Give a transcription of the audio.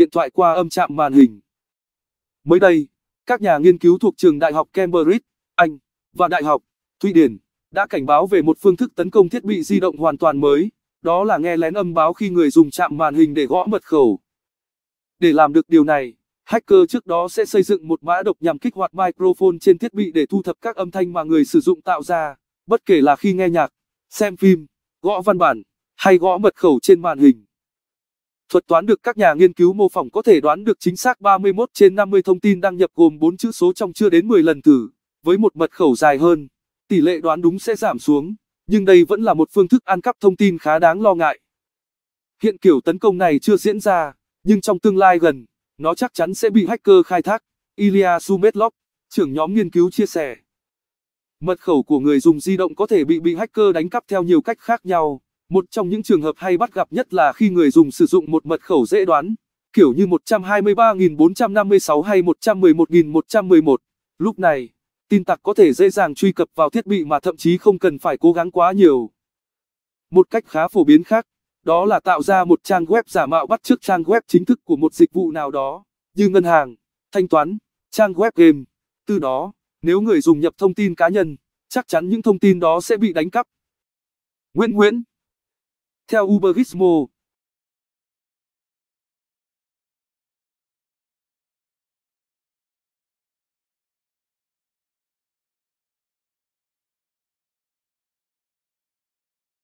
điện thoại qua âm chạm màn hình. Mới đây, các nhà nghiên cứu thuộc trường Đại học Cambridge, Anh và Đại học Thụy Điển đã cảnh báo về một phương thức tấn công thiết bị di động hoàn toàn mới, đó là nghe lén âm báo khi người dùng chạm màn hình để gõ mật khẩu. Để làm được điều này, hacker trước đó sẽ xây dựng một mã độc nhằm kích hoạt microphone trên thiết bị để thu thập các âm thanh mà người sử dụng tạo ra, bất kể là khi nghe nhạc, xem phim, gõ văn bản hay gõ mật khẩu trên màn hình. Thuật toán được các nhà nghiên cứu mô phỏng có thể đoán được chính xác 31 trên 50 thông tin đăng nhập gồm 4 chữ số trong chưa đến 10 lần thử, với một mật khẩu dài hơn, tỷ lệ đoán đúng sẽ giảm xuống, nhưng đây vẫn là một phương thức ăn cắp thông tin khá đáng lo ngại. Hiện kiểu tấn công này chưa diễn ra, nhưng trong tương lai gần, nó chắc chắn sẽ bị hacker khai thác, Ilya Sumetlov, trưởng nhóm nghiên cứu chia sẻ. Mật khẩu của người dùng di động có thể bị bị hacker đánh cắp theo nhiều cách khác nhau. Một trong những trường hợp hay bắt gặp nhất là khi người dùng sử dụng một mật khẩu dễ đoán, kiểu như 123.456 hay 111.111. Lúc này, tin tặc có thể dễ dàng truy cập vào thiết bị mà thậm chí không cần phải cố gắng quá nhiều. Một cách khá phổ biến khác, đó là tạo ra một trang web giả mạo bắt chước trang web chính thức của một dịch vụ nào đó, như ngân hàng, thanh toán, trang web game. Từ đó, nếu người dùng nhập thông tin cá nhân, chắc chắn những thông tin đó sẽ bị đánh cắp. Nguyễn Nguyễn theo Uber Gizmo,